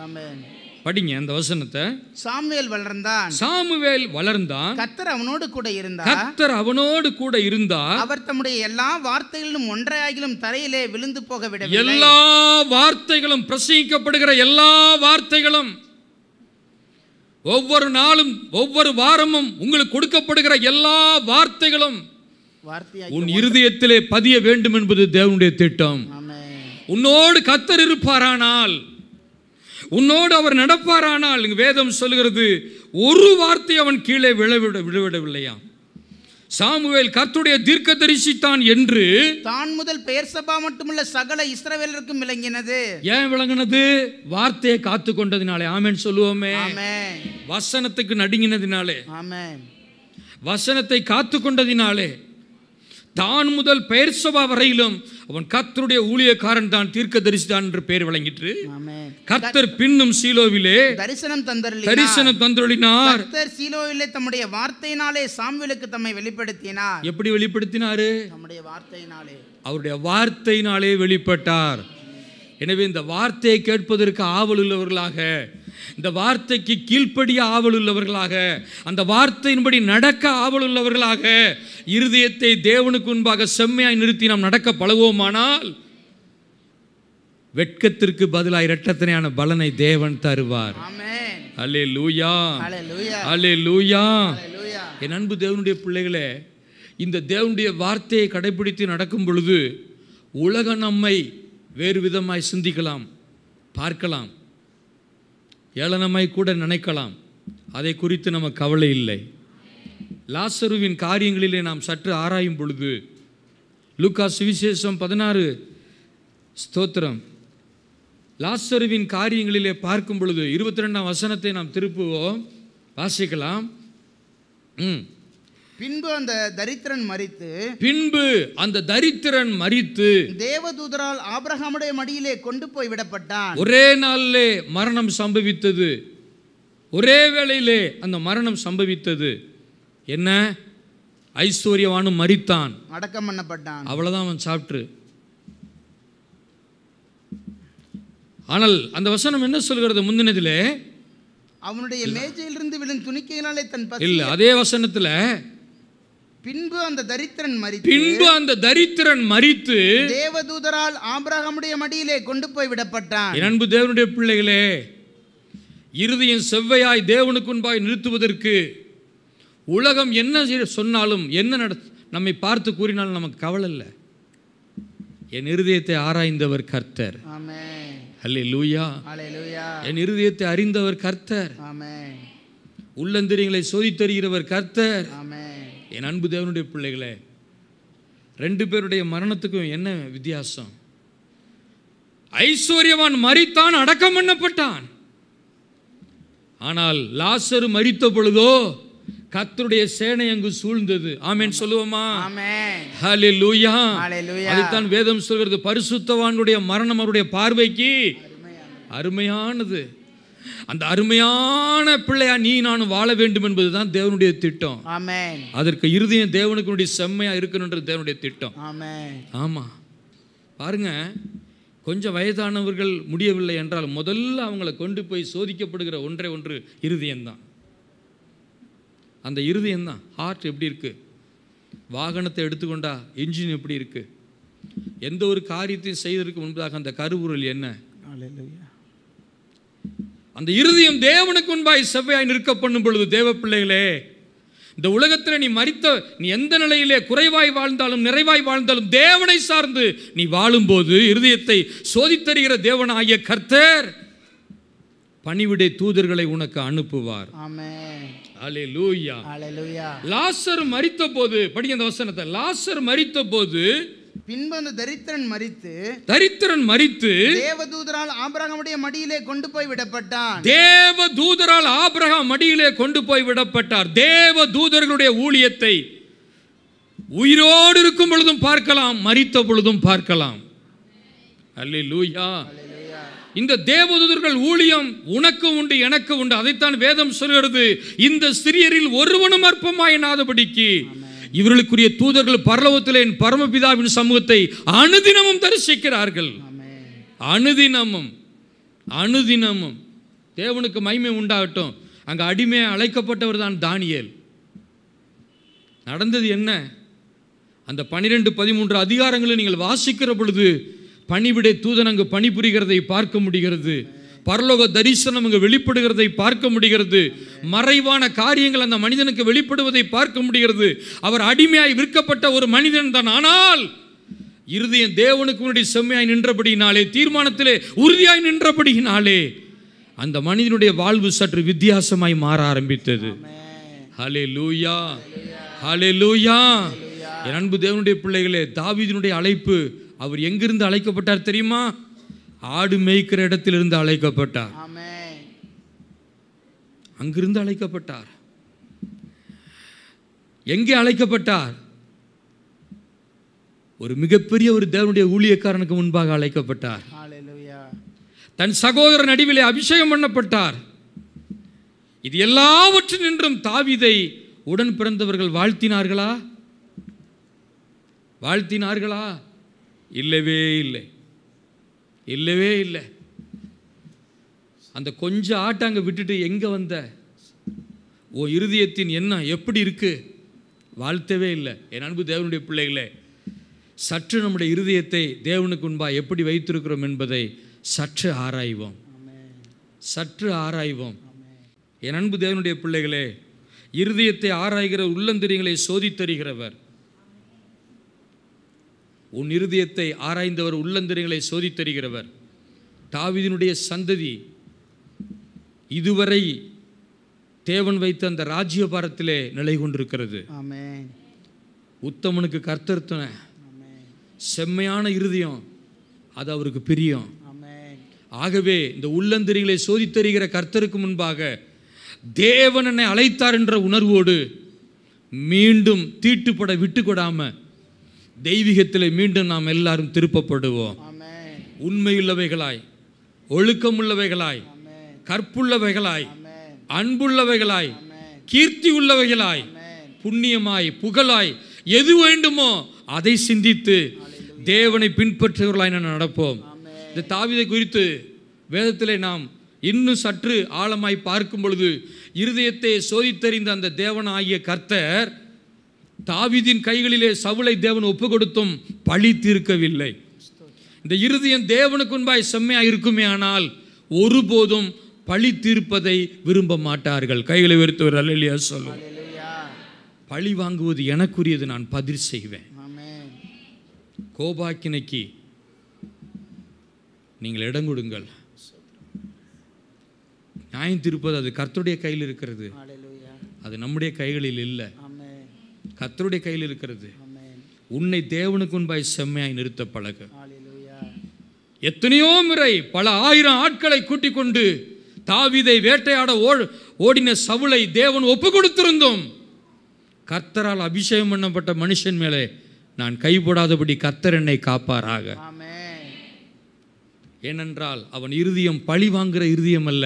படிங்க அந்த வசனத்தை சாமுவேல் வளர்ந்தான் சாமுவேல் வளர்ந்தான் கத்தர் அவனோடு கூட இருந்தார் கத்தர் அவனோடு கூட இருந்தா அவர் தம்முடைய எல்லா வார்த்தைகளிலும் ஒன்றையாகிலும் தரையிலே விழுந்து போக விட எல்லா வார்த்தைகளும் பிரசங்கிக்கப்படுகிற எல்லா வார்த்தைகளும் ஒவ்வொரு நாளும் ஒவ்வொரு வாரமும் உங்களுக்கு கொடுக்கப்படுகிற எல்லா வார்த்தைகளும் உன் இருதயத்திலே பதிய வேண்டும் என்பது தேவனுடைய திட்டம் உன்னோடு கத்தர் இருப்பாரானால் உன்னோடு அவர் நடப்பாரானால் இங்கு வேதம் சொல்கிறது ஒரு வார்த்தை அவன் கீழே விழவிட விழுவிடவில்லையா சாமுவேல் கர்த்துடைய தீர்க்க தரிசித்தான் என்று தான் முதல் பெயர் சபா மட்டுமல்ல சகல இஸ்ரவேலருக்கும் விளங்கினது ஏன் விளங்கினது வார்த்தையை காத்து கொண்டதினாலே ஆமேன் சொல்லுவோமே வசனத்துக்கு நடுங்கினதினாலே வசனத்தை காத்து கொண்டதினாலே தான் முதல் பெயர் சபா வரையிலும் அவன் கத்தருடைய ஊழியக்காரன் தான் தீர்க்க தரிசிதான் என்று பெயர் வழங்கிற்று கத்தர் பின்னும் சீலோவிலே தரிசனம் தந்தருளினார் தரிசனம் தந்தருளினார் கத்தர் சீலோவிலே தம்முடைய வார்த்தையினாலே சாமுவேலுக்கு தம்மை வெளிப்படுத்தினார் எப்படி வெளிப்படுத்தினாரு தம்முடைய வார்த்தையினாலே அவருடைய வார்த்தையினாலே வெளிப்பட்டார் எனவே இந்த வார்த்தையை கேட்பதற்கு ஆவல் உள்ளவர்களாக இந்த வார்த்தைக்கு கீழ்ப்படிய ஆவல் உள்ளவர்களாக அந்த வார்த்தையின்படி நடக்க ஆவல் உள்ளவர்களாக இருதயத்தை தேவனுக்கு முன்பாக செம்மையாய் நிறுத்தி நாம் நடக்க பழகுவோமானால் வெட்கத்திற்கு பதிலாக இரட்டத்தனையான பலனை தேவன் தருவார் அலே லூயா அலே லூயா என் அன்பு தேவனுடைய பிள்ளைகளே இந்த தேவனுடைய வார்த்தையை கடைபிடித்து நடக்கும் பொழுது உலக நம்மை வேறு விதமாய் சிந்திக்கலாம் பார்க்கலாம் ஏளனமாய் கூட நினைக்கலாம் அதை குறித்து நம்ம கவலை இல்லை லாசருவின் காரியங்களிலே நாம் சற்று ஆராயும் பொழுது லூக்கா சுவிசேஷம் பதினாறு ஸ்தோத்திரம் லாசருவின் காரியங்களிலே பார்க்கும் பொழுது இருபத்தி ரெண்டாம் வசனத்தை நாம் திருப்புவோம் வாசிக்கலாம் ம் பின்பு அந்த தரித்திரன் மறித்து பின்பு அந்த தரித்திரன் மறித்து தேவதூதரால் ஆபிரகாமுடைய மடியிலே கொண்டு போய் விடப்பட்டான் ஒரே நாளிலே மரணம் சம்பவித்தது ஒரே வேளையிலே அந்த மரணம் சம்பவித்தது என்ன ஐஸ்வர்யவானும் மறித்தான் அடக்கம் பண்ணப்பட்டான் அவ்வளோதான் அவன் சாப்பிட்டு ஆனால் அந்த வசனம் என்ன சொல்கிறது முந்தினதிலே அவனுடைய மேஜையிலிருந்து விழும் துணிக்கையினாலே தன் இல்லை அதே வசனத்தில் பின்பு அந்த தரித்திரன் மறித்து பின்பு அந்த தரித்திரன் மறித்து தேவதூதரால் ஆபிரகமுடைய மடியிலே கொண்டு போய் விடப்பட்டான் அன்பு தேவனுடைய பிள்ளைகளே இறுதியின் செவ்வையாய் தேவனுக்கு முன்பாய் நிறுத்துவதற்கு உலகம் என்ன சொன்னாலும் என்ன நட நம்மை பார்த்து கூறினாலும் நமக்கு கவலை இல்லை என் இருதயத்தை ஆராய்ந்தவர் கர்த்தர் அல்லே லூயா என் இருதயத்தை அறிந்தவர் கர்த்தர் உள்ளந்திரியங்களை சோதித்தறிகிறவர் கர்த்தர் ஆமே என் அன்பு தேவனுடைய பிள்ளைகளே ரெண்டு பேருடைய மரணத்துக்கும் என்ன வித்தியாசம் ஐஸ்வர்யவான் மறித்தான் அடக்கம் பண்ணப்பட்டான் ஆனால் லாசரு மறித்த பொழுதோ கத்தருடைய சேனை அங்கு சூழ்ந்தது ஆமேன் சொல்லுவோமா ஹலே அதுதான் வேதம் சொல்கிறது பரிசுத்தவானுடைய மரணம் அவருடைய பார்வைக்கு அருமையானது அந்த அருமையான பிள்ளையா நீ நான் வாழ வேண்டும் என்பதுதான் தேவனுடைய திட்டம் அதற்கு இறுதியும் தேவனுக்கு செம்மையா இருக்கணும் தேவனுடைய திட்டம் ஆமா பாருங்க கொஞ்சம் வயதானவர்கள் முடியவில்லை என்றால் முதல்ல அவங்களை கொண்டு போய் சோதிக்கப்படுகிற ஒன்றே ஒன்று இருதயம்தான் அந்த இருதயம்தான் ஹார்ட் எப்படி இருக்கு வாகனத்தை எடுத்துக்கொண்டா என்ஜின் எப்படி இருக்கு எந்த ஒரு காரியத்தையும் செய்வதற்கு முன்பதாக அந்த கருவுருள் என்ன அந்த இருதயம் தேவனுக்கு முன்பாய் செவ்வையாய் நிற்க பண்ணும் பொழுது தேவ பிள்ளைகளே இந்த உலகத்தில் நீ மறித்த நீ எந்த நிலையிலே குறைவாய் வாழ்ந்தாலும் நிறைவாய் வாழ்ந்தாலும் தேவனை சார்ந்து நீ வாழும்போது இருதயத்தை சோதித்தருகிற தேவனாகிய கர்த்தர் பணிவிடை தூதர்களை உனக்கு அனுப்புவார் மறித்த போது படிக்க அந்த வசனத்தை லாசர் மறித்த போது பின்பு அந்த தரித்திரன் மறித்து தரித்திரன் மறித்து தேவதூதரால் ஆபிரகாமுடைய மடியிலே கொண்டு போய் விடப்பட்டான் தேவதூதரால் ஆபிரகாம் மடியிலே கொண்டு போய் விடப்பட்டார் தேவ தூதர்களுடைய ஊழியத்தை உயிரோடு இருக்கும் பொழுதும் பார்க்கலாம் மறித்த பொழுதும் பார்க்கலாம் அல்லே லூயா இந்த தேவதூதர்கள் ஊழியம் உனக்கு உண்டு எனக்கு உண்டு அதைத்தான் வேதம் சொல்கிறது இந்த சிறியரில் ஒருவனும் அற்பமாயினாதபடிக்கு இவர்களுக்குரிய தூதர்கள் பரலோகத்தில் என் பரமபிதாவின் சமூகத்தை அனுதினமும் தரிசிக்கிறார்கள் அனுதினமும் அனுதினமும் தேவனுக்கு மைமை உண்டாகட்டும் அங்கே அடிமையை அழைக்கப்பட்டவர் தான் தானியல் நடந்தது என்ன அந்த பனிரெண்டு பதிமூன்று அதிகாரங்களை நீங்கள் வாசிக்கிற பொழுது பணிவிடை தூதன் அங்கு பணிபுரிகிறதை பார்க்க முடிகிறது பரலோக தரிசனம் அங்கே வெளிப்படுகிறதை பார்க்க முடிகிறது மறைவான காரியங்கள் அந்த மனிதனுக்கு வெளிப்படுவதை பார்க்க முடிகிறது அவர் அடிமையாய் விற்கப்பட்ட ஒரு மனிதன் தான் ஆனால் இருதயம் தேவனுக்கு முன்னாடி செம்மையாய் நின்றபடியினாலே தீர்மானத்திலே உறுதியாய் நின்றபடியினாலே அந்த மனிதனுடைய வாழ்வு சற்று வித்தியாசமாய் மாற ஆரம்பித்தது ஹலே லூயா ஹலே லூயா என் அன்பு தேவனுடைய பிள்ளைகளே தாவிதனுடைய அழைப்பு அவர் எங்கிருந்து அழைக்கப்பட்டார் தெரியுமா ஆடு மேய்க்கிற இடத்திலிருந்து அழைக்கப்பட்டார் அங்கிருந்து அழைக்கப்பட்டார் எங்கே அழைக்கப்பட்டார் ஒரு மிகப்பெரிய ஒரு தேவனுடைய ஊழியக்காரனுக்கு முன்பாக அழைக்கப்பட்டார் தன் சகோதரன் நடுவிலே அபிஷேகம் பண்ணப்பட்டார் இது எல்லாவற்றின் நின்றும் தாவிதை உடன் பிறந்தவர்கள் வாழ்த்தினார்களா வாழ்த்தினார்களா இல்லவே இல்லை இல்லவே இல்லை அந்த கொஞ்சம் ஆட்டை அங்கே விட்டுட்டு எங்கே வந்த ஓ இருதயத்தின் எண்ணம் எப்படி இருக்குது வாழ்த்தவே இல்லை என் அன்பு தேவனுடைய பிள்ளைகளே சற்று நம்முடைய இருதயத்தை தேவனுக்கு முன்பாக எப்படி வைத்திருக்கிறோம் என்பதை சற்று ஆராய்வோம் சற்று ஆராய்வோம் என் அன்பு தேவனுடைய பிள்ளைகளே இருதயத்தை ஆராய்கிற உள்ளந்திரிகளை சோதித்தருகிறவர் உன் இருதயத்தை ஆராய்ந்தவர் உள்ளந்திரங்களை சோதித்தருகிறவர் தாவிதினுடைய சந்ததி இதுவரை தேவன் வைத்த அந்த ராஜ்ய பாரத்திலே நிலை கொண்டிருக்கிறது உத்தமனுக்கு கர்த்தர்த்தன செம்மையான இருதயம் அது அவருக்கு பிரியம் ஆகவே இந்த உள்ளந்திரிகளை சோதித்தருகிற கர்த்தருக்கு முன்பாக தேவன் என்னை அழைத்தார் என்ற உணர்வோடு மீண்டும் தீட்டுப்பட விட்டு கொடாமல் தெய்வீகத்தில் மீண்டும் நாம் எல்லாரும் திருப்பப்படுவோம் உண்மையுள்ளவைகளாய் ஒழுக்கமுள்ளவைகளாய் கற்புள்ளவைகளாய் அன்புள்ளவைகளாய் கீர்த்தி உள்ளவைகளாய் புண்ணியமாய் புகழாய் எது வேண்டுமோ அதை சிந்தித்து தேவனை பின்பற்றுவர்களாய் நான் நடப்போம் இந்த தாவிதை குறித்து வேதத்திலே நாம் இன்னும் சற்று ஆழமாய் பார்க்கும் பொழுது இருதயத்தை சோதித்தறிந்த அந்த தேவனாகிய கர்த்தர் தாவிதின் கைகளிலே சவுளை தேவன் ஒப்பு கொடுத்தும் பழி தீர்க்கவில்லை இந்த இருதயம் தேவனுக்கு முன்பாய் செம்மையாக இருக்குமே ஆனால் ஒருபோதும் பழி தீர்ப்பதை விரும்ப மாட்டார்கள் கைகளை உயர்த்து ஒரு சொல்லும் பழி வாங்குவது எனக்குரியது நான் பதிர் செய்வேன் கோபாக்கினைக்கு நீங்கள் இடம் கொடுங்கள் நியாயம் திருப்பது அது கர்த்துடைய கையில் இருக்கிறது அது நம்முடைய கைகளில் இல்லை கத்தருடைய கையில் இருக்கிறது உன்னை தேவனுக்கு முன்பாய் செம்மையாய் நிறுத்த பழக எத்தனையோ முறை பல ஆயிரம் ஆட்களை கூட்டிக் கொண்டு தாவிதை வேட்டையாட ஓடின சவுளை தேவன் ஒப்பு கொடுத்திருந்தோம் கர்த்தரால் அபிஷேகம் பண்ணப்பட்ட மனுஷன் மேலே நான் கைப்படாதபடி கர்த்தர் என்னை காப்பாராக ஏனென்றால் அவன் இருதயம் பழி வாங்குகிற இருதயம் அல்ல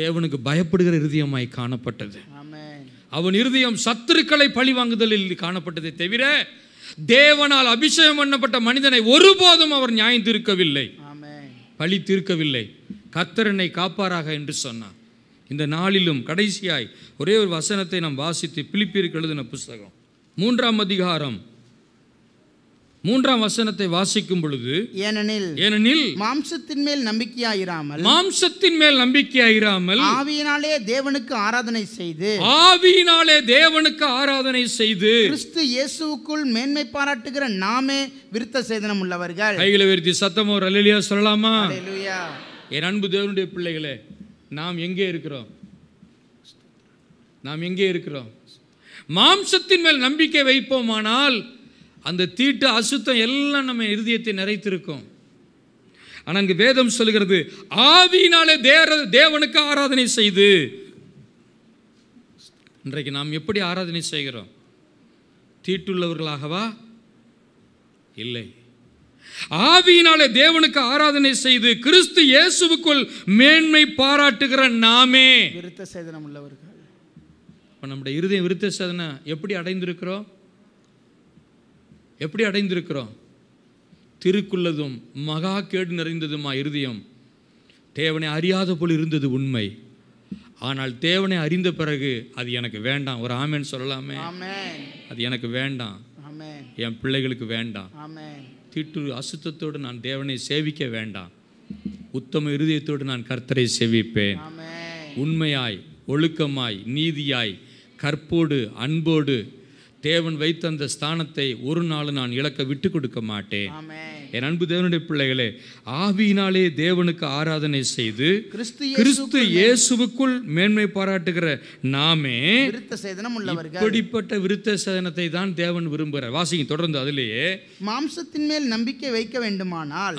தேவனுக்கு பயப்படுகிற இருதயமாய் காணப்பட்டது அவன் இருதயம் சத்துருக்களை பழி வாங்குதலில் காணப்பட்டதை தவிர தேவனால் அபிஷேகம் பண்ணப்பட்ட மனிதனை ஒருபோதும் அவர் நியாயம் தீர்க்கவில்லை பழி தீர்க்கவில்லை கத்தரனை காப்பாராக என்று சொன்னார் இந்த நாளிலும் கடைசியாய் ஒரே ஒரு வசனத்தை நாம் வாசித்து பிலிப்பியருக்கு எழுதின புஸ்தகம் மூன்றாம் அதிகாரம் மூன்றாம் வசனத்தை வாசிக்கும் பொழுது ஏனெனில் ஏனெனில் மாம்சத்தின் மேல் நம்பிக்கையாயிராமல் மாம்சத்தின் மேல் நம்பிக்கையாயிராமல் ஆவியினாலே தேவனுக்கு ஆராதனை செய்து ஆவியினாலே தேவனுக்கு ஆராதனை செய்து கிறிஸ்து இயேசுவுக்குள் மேன்மை பாராட்டுகிற நாமே விருத்த சேதனம் உள்ளவர்கள் கைகளை விருத்தி சத்தமோ அலியா சொல்லலாமா என் அன்பு தேவனுடைய பிள்ளைகளே நாம் எங்கே இருக்கிறோம் நாம் எங்கே இருக்கிறோம் மாம்சத்தின் மேல் நம்பிக்கை வைப்போமானால் அந்த தீட்டு அசுத்தம் எல்லாம் நம்ம இருதயத்தை நிறைத்திருக்கோம் ஆனால் அங்கு வேதம் சொல்கிறது ஆவியினாலே தேர தேவனுக்கு ஆராதனை செய்து இன்றைக்கு நாம் எப்படி ஆராதனை செய்கிறோம் தீட்டுள்ளவர்களாகவா இல்லை ஆவியினாலே தேவனுக்கு ஆராதனை செய்து கிறிஸ்து இயேசுவுக்குள் மேன்மை பாராட்டுகிற நாமே விருத்த சேதனம் உள்ளவர்கள் இப்போ நம்முடைய இருதயம் விருத்த சேதனை எப்படி அடைந்திருக்கிறோம் எப்படி அடைந்திருக்கிறோம் திருக்குள்ளதும் மகா கேடு நிறைந்ததுமா இருதயம் தேவனை அறியாத போல் இருந்தது உண்மை ஆனால் தேவனை அறிந்த பிறகு அது எனக்கு வேண்டாம் ஒரு ஆமேன்னு சொல்லலாமே அது எனக்கு வேண்டாம் என் பிள்ளைகளுக்கு வேண்டாம் திட்டு அசுத்தத்தோடு நான் தேவனை சேவிக்க வேண்டாம் உத்தம இருதயத்தோடு நான் கர்த்தரை சேவிப்பேன் உண்மையாய் ஒழுக்கமாய் நீதியாய் கற்போடு அன்போடு தேவன் வைத்த அந்த ஸ்தானத்தை ஒரு நாள் நான் இழக்க விட்டு கொடுக்க மாட்டேன் என் அன்பு தேவனுடைய பிள்ளைகளே ஆவியினாலே தேவனுக்கு ஆராதனை செய்து கிறிஸ்து இயேசுவுக்குள் மேன்மை பாராட்டுகிற நாமே இப்படிப்பட்ட விருத்த சேதனத்தை தான் தேவன் விரும்புகிறார் வாசிங்க தொடர்ந்து அதுலேயே மாம்சத்தின் மேல் நம்பிக்கை வைக்க வேண்டுமானால்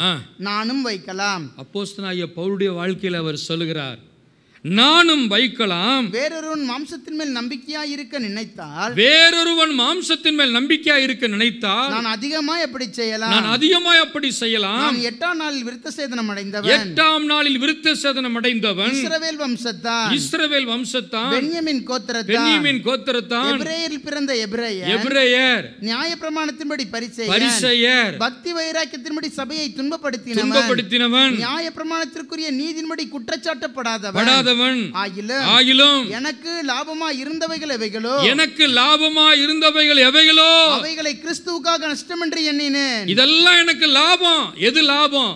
நானும் வைக்கலாம் அப்போஸ்தனாகிய பவுருடைய வாழ்க்கையில் அவர் சொல்லுகிறார் நானும் வைக்கலாம் வேறொருவன் மாம்சத்தின் மேல் நம்பிக்கையா இருக்க நினைத்தால் வேறொருவன் மாம்சத்தின் மேல் நம்பிக்கையா இருக்க நினைத்தால் நான் அதிகமா எப்படி செய்யலாம் நான் அதிகமா எப்படி செய்யலாம் எட்டாம் நாளில் விருத்த சேதனம் அடைந்தவன் எட்டாம் நாளில் விருத்த சேதனம் அடைந்தவன் இஸ்ரவேல் வம்சத்தான் இஸ்ரவேல் வம்சத்தான் பென்யமின் கோத்திரத்தான் பென்யமின் கோத்திரத்தான் எபிரேயரில் பிறந்த எபிரேயர் எபிரேயர் நியாய பிரமாணத்தின்படி பரிசெயர் பரிசெயர் பக்தி வைராக்கியத்தின்படி சபையை துன்பப்படுத்தினவன் துன்பப்படுத்தினவன் நியாய பிரமாணத்திற்குரிய நீதியின்படி குற்றச்சாட்டப்படாதவன் எனக்கு லாபமா இருந்தவைகள் எவைகளோ அவைகளை கிறிஸ்துவுக்காக நஷ்டம் என்று எண்ணினேன் இதெல்லாம் எனக்கு லாபம் எது லாபம்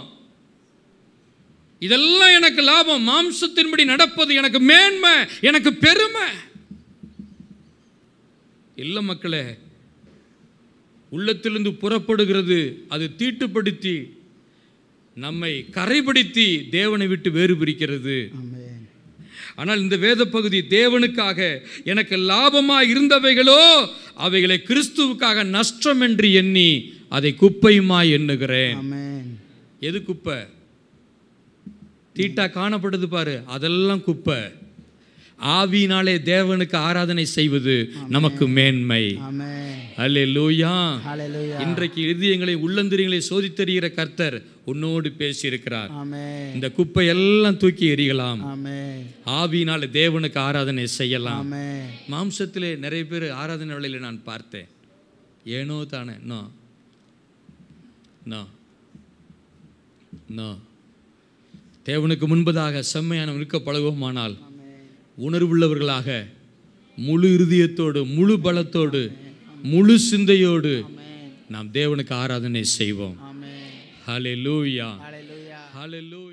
இதெல்லாம் எனக்கு லாபம் மாம்சத்தின்படி நடப்பது எனக்கு மேன்மை எனக்கு பெருமை இல்லை மக்களே உள்ளத்திலிருந்து புறப்படுகிறது அது தீட்டுப்படுத்தி நம்மை கரைபடுத்தி தேவனை விட்டு வேறு பிரிக்கிறது ஆனால் இந்த வேத பகுதி தேவனுக்காக எனக்கு லாபமாக இருந்தவைகளோ அவைகளை கிறிஸ்துவுக்காக நஷ்டம் என்று எண்ணி அதை குப்பையுமா எண்ணுகிறேன் எது குப்பை தீட்டா காணப்படுது பாரு அதெல்லாம் குப்பை ஆவியினாலே தேவனுக்கு ஆராதனை செய்வது நமக்கு மேன்மை அல்லே லூயா இன்றைக்கு இருதயங்களை உள்ளந்திரியங்களை சோதித்தறிகிற கர்த்தர் உன்னோடு பேசி இருக்கிறார் இந்த குப்பை எல்லாம் தூக்கி எறியலாம் ஆவியினால தேவனுக்கு ஆராதனை செய்யலாம் மாம்சத்திலே நிறைய பேர் ஆராதனை வேளையில் நான் பார்த்தேன் ஏனோ தானே நோ நோ நோ தேவனுக்கு முன்பதாக செம்மையான இருக்க பழகுவோமானால் உணர்வுள்ளவர்களாக முழு இருதயத்தோடு முழு பலத்தோடு முழு சிந்தையோடு நாம் தேவனுக்கு ஆராதனை செய்வோம் ஹலெலூயா ஹலெலூயா